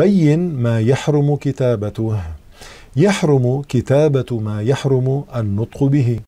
بين ما يحرم كتابته يحرم كتابة ما يحرم النطق به